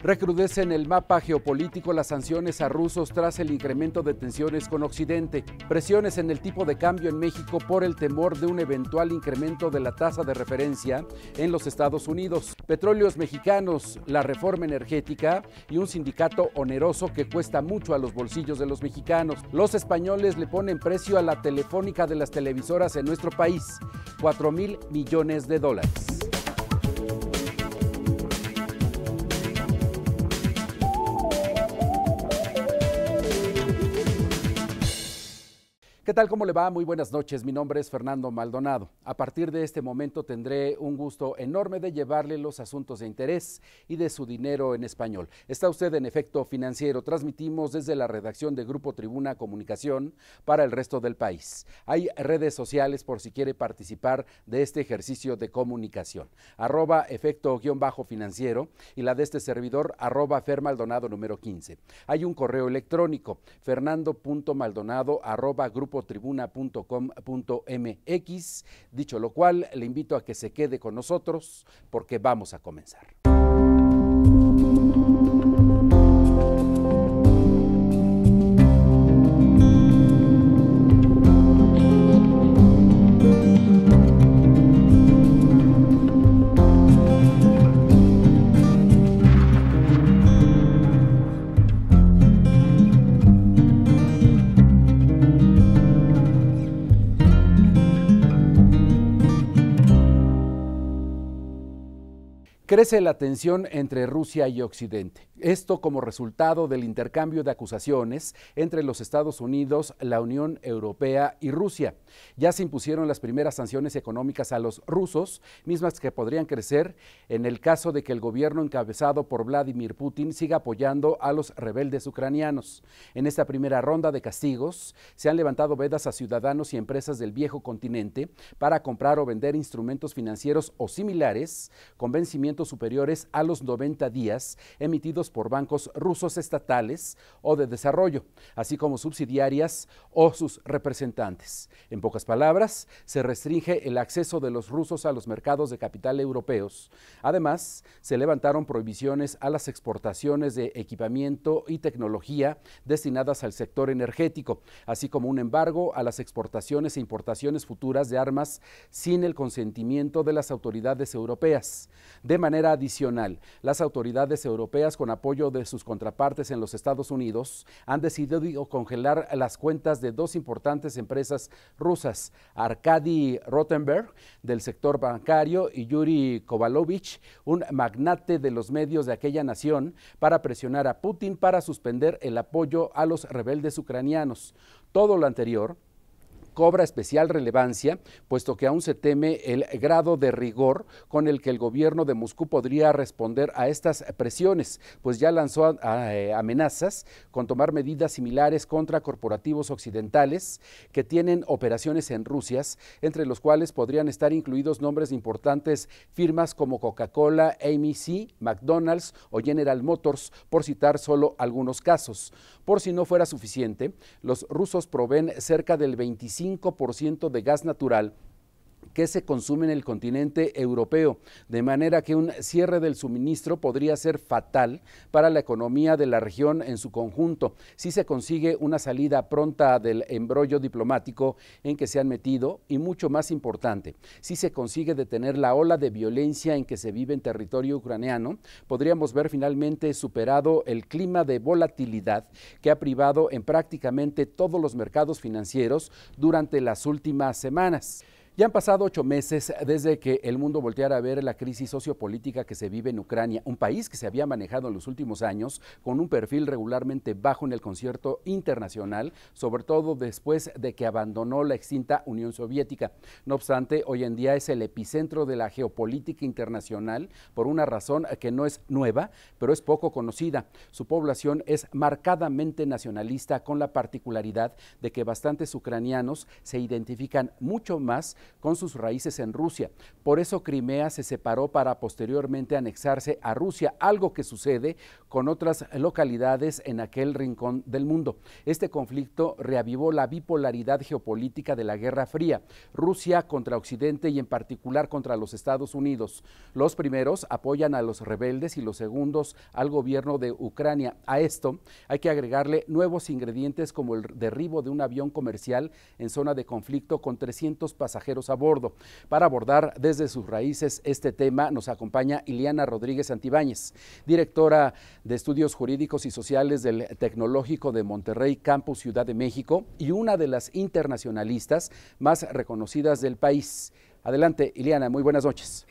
Recrudecen el mapa geopolítico las sanciones a rusos tras el incremento de tensiones con Occidente, presiones en el tipo de cambio en México por el temor de un eventual incremento de la tasa de referencia en los Estados Unidos, petróleos mexicanos, la reforma energética y un sindicato oneroso que cuesta mucho a los bolsillos de los mexicanos. Los españoles le ponen precio a la telefónica de las televisoras en nuestro país, 4 mil millones de dólares. ¿Qué tal? ¿Cómo le va? Muy buenas noches. Mi nombre es Fernando Maldonado. A partir de este momento tendré un gusto enorme de llevarle los asuntos de interés y de su dinero en español. Está usted en efecto financiero. Transmitimos desde la redacción de Grupo Tribuna Comunicación para el resto del país. Hay redes sociales por si quiere participar de este ejercicio de comunicación. Arroba efecto-financiero y la de este servidor arroba Maldonado número 15. Hay un correo electrónico fernando.maldonado arroba grupo tribuna.com.mx Dicho lo cual, le invito a que se quede con nosotros porque vamos a comenzar. crece la tensión entre Rusia y Occidente. Esto como resultado del intercambio de acusaciones entre los Estados Unidos, la Unión Europea y Rusia. Ya se impusieron las primeras sanciones económicas a los rusos, mismas que podrían crecer en el caso de que el gobierno encabezado por Vladimir Putin siga apoyando a los rebeldes ucranianos. En esta primera ronda de castigos se han levantado vedas a ciudadanos y empresas del viejo continente para comprar o vender instrumentos financieros o similares con vencimientos superiores a los 90 días emitidos por bancos rusos estatales o de desarrollo, así como subsidiarias o sus representantes. En pocas palabras, se restringe el acceso de los rusos a los mercados de capital europeos. Además, se levantaron prohibiciones a las exportaciones de equipamiento y tecnología destinadas al sector energético, así como un embargo a las exportaciones e importaciones futuras de armas sin el consentimiento de las autoridades europeas. De manera adicional, las autoridades europeas con apoyo de sus contrapartes en los Estados Unidos, han decidido congelar las cuentas de dos importantes empresas rusas, Arkady Rotenberg del sector bancario, y Yuri Kovalovich, un magnate de los medios de aquella nación, para presionar a Putin para suspender el apoyo a los rebeldes ucranianos. Todo lo anterior cobra especial relevancia, puesto que aún se teme el grado de rigor con el que el gobierno de Moscú podría responder a estas presiones, pues ya lanzó eh, amenazas con tomar medidas similares contra corporativos occidentales que tienen operaciones en Rusia, entre los cuales podrían estar incluidos nombres importantes firmas como Coca-Cola, AMC, McDonald's o General Motors, por citar solo algunos casos. Por si no fuera suficiente, los rusos proveen cerca del 25 5% de gas natural que se consume en el continente europeo, de manera que un cierre del suministro podría ser fatal para la economía de la región en su conjunto, si se consigue una salida pronta del embrollo diplomático en que se han metido y mucho más importante, si se consigue detener la ola de violencia en que se vive en territorio ucraniano, podríamos ver finalmente superado el clima de volatilidad que ha privado en prácticamente todos los mercados financieros durante las últimas semanas. Ya han pasado ocho meses desde que el mundo volteara a ver la crisis sociopolítica que se vive en Ucrania, un país que se había manejado en los últimos años con un perfil regularmente bajo en el concierto internacional, sobre todo después de que abandonó la extinta Unión Soviética. No obstante, hoy en día es el epicentro de la geopolítica internacional por una razón que no es nueva, pero es poco conocida. Su población es marcadamente nacionalista con la particularidad de que bastantes ucranianos se identifican mucho más con sus raíces en Rusia. Por eso Crimea se separó para posteriormente anexarse a Rusia, algo que sucede con otras localidades en aquel rincón del mundo. Este conflicto reavivó la bipolaridad geopolítica de la Guerra Fría, Rusia contra Occidente y en particular contra los Estados Unidos. Los primeros apoyan a los rebeldes y los segundos al gobierno de Ucrania. A esto hay que agregarle nuevos ingredientes como el derribo de un avión comercial en zona de conflicto con 300 pasajeros a bordo. Para abordar desde sus raíces este tema nos acompaña Iliana Rodríguez Antibáñez, directora de Estudios Jurídicos y Sociales del Tecnológico de Monterrey Campus Ciudad de México y una de las internacionalistas más reconocidas del país. Adelante, Iliana, muy buenas noches.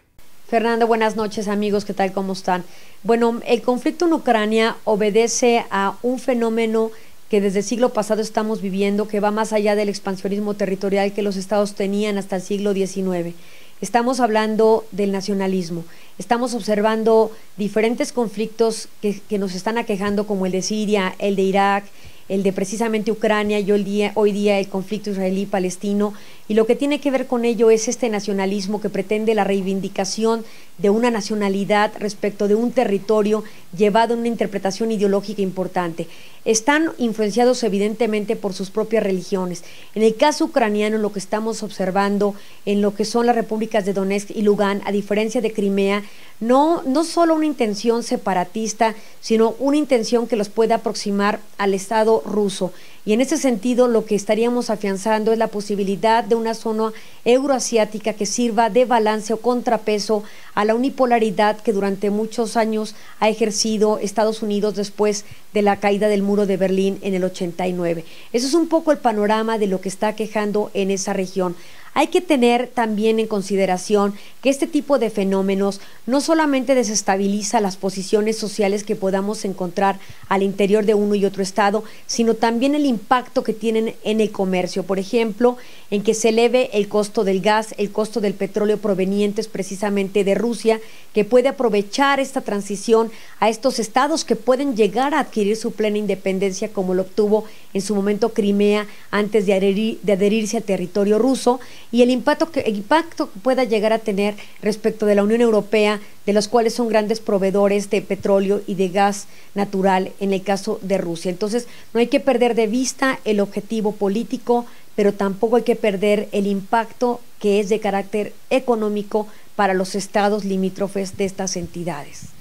Fernando, buenas noches amigos, ¿qué tal? ¿Cómo están? Bueno, el conflicto en Ucrania obedece a un fenómeno que desde el siglo pasado estamos viviendo, que va más allá del expansionismo territorial que los estados tenían hasta el siglo XIX. Estamos hablando del nacionalismo, estamos observando diferentes conflictos que, que nos están aquejando, como el de Siria, el de Irak, el de precisamente Ucrania y hoy día, el conflicto israelí-palestino. Y lo que tiene que ver con ello es este nacionalismo que pretende la reivindicación de una nacionalidad respecto de un territorio llevado a una interpretación ideológica importante. Están influenciados evidentemente por sus propias religiones. En el caso ucraniano, lo que estamos observando en lo que son las repúblicas de Donetsk y Lugan, a diferencia de Crimea, no, no solo una intención separatista, sino una intención que los pueda aproximar al Estado ruso. Y en ese sentido, lo que estaríamos afianzando es la posibilidad de una zona euroasiática que sirva de balance o contrapeso a la unipolaridad que durante muchos años ha ejercido Estados Unidos después de la caída del muro de Berlín en el 89. Eso es un poco el panorama de lo que está quejando en esa región. Hay que tener también en consideración que este tipo de fenómenos no solamente desestabiliza las posiciones sociales que podamos encontrar al interior de uno y otro estado, sino también el impacto que tienen en el comercio. Por ejemplo, en que se eleve el costo del gas, el costo del petróleo provenientes precisamente de Rusia, que puede aprovechar esta transición a estos estados que pueden llegar a adquirir su plena independencia como lo obtuvo en su momento Crimea antes de, de adherirse al territorio ruso y el impacto que, el impacto pueda llegar a tener respecto de la Unión Europea, de los cuales son grandes proveedores de petróleo y de gas natural en el caso de Rusia. Entonces, no hay que perder de vista el objetivo político, pero tampoco hay que perder el impacto que es de carácter económico para los estados limítrofes de estas entidades.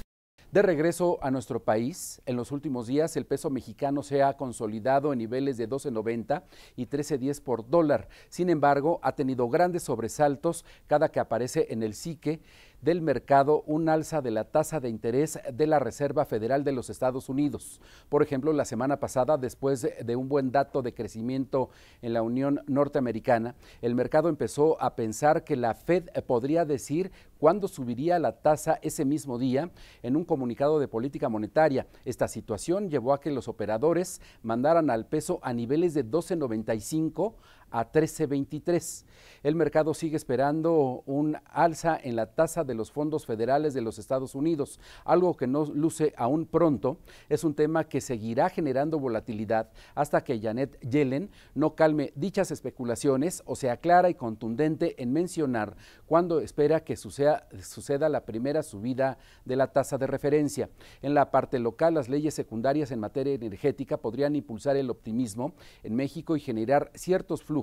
De regreso a nuestro país, en los últimos días el peso mexicano se ha consolidado en niveles de 12.90 y 13.10 por dólar. Sin embargo, ha tenido grandes sobresaltos cada que aparece en el psique del mercado un alza de la tasa de interés de la Reserva Federal de los Estados Unidos. Por ejemplo, la semana pasada, después de un buen dato de crecimiento en la Unión Norteamericana, el mercado empezó a pensar que la Fed podría decir cuándo subiría la tasa ese mismo día en un comunicado de política monetaria. Esta situación llevó a que los operadores mandaran al peso a niveles de 12.95 a 13.23. El mercado sigue esperando un alza en la tasa de los fondos federales de los Estados Unidos, algo que no luce aún pronto. Es un tema que seguirá generando volatilidad hasta que Janet Yellen no calme dichas especulaciones o sea clara y contundente en mencionar cuándo espera que suceda, suceda la primera subida de la tasa de referencia. En la parte local, las leyes secundarias en materia energética podrían impulsar el optimismo en México y generar ciertos flujos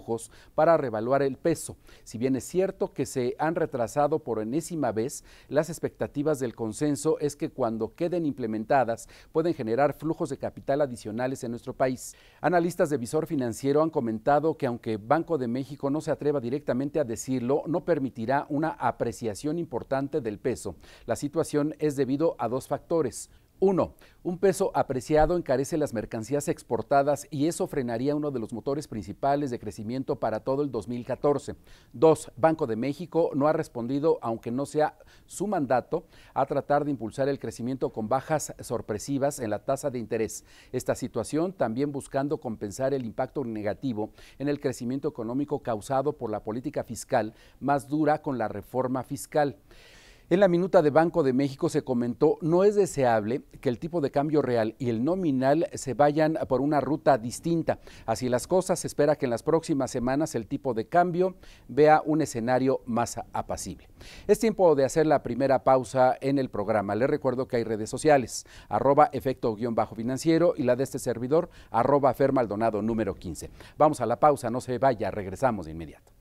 para revaluar el peso. Si bien es cierto que se han retrasado por enésima vez, las expectativas del consenso es que cuando queden implementadas pueden generar flujos de capital adicionales en nuestro país. Analistas de visor financiero han comentado que aunque Banco de México no se atreva directamente a decirlo, no permitirá una apreciación importante del peso. La situación es debido a dos factores. Uno, Un peso apreciado encarece las mercancías exportadas y eso frenaría uno de los motores principales de crecimiento para todo el 2014. 2. Banco de México no ha respondido, aunque no sea su mandato, a tratar de impulsar el crecimiento con bajas sorpresivas en la tasa de interés. Esta situación también buscando compensar el impacto negativo en el crecimiento económico causado por la política fiscal más dura con la reforma fiscal. En la minuta de Banco de México se comentó no es deseable que el tipo de cambio real y el nominal se vayan por una ruta distinta. Así las cosas, se espera que en las próximas semanas el tipo de cambio vea un escenario más apacible. Es tiempo de hacer la primera pausa en el programa. Les recuerdo que hay redes sociales, arroba efecto-financiero y la de este servidor, arroba fermaldonado número 15. Vamos a la pausa, no se vaya, regresamos de inmediato.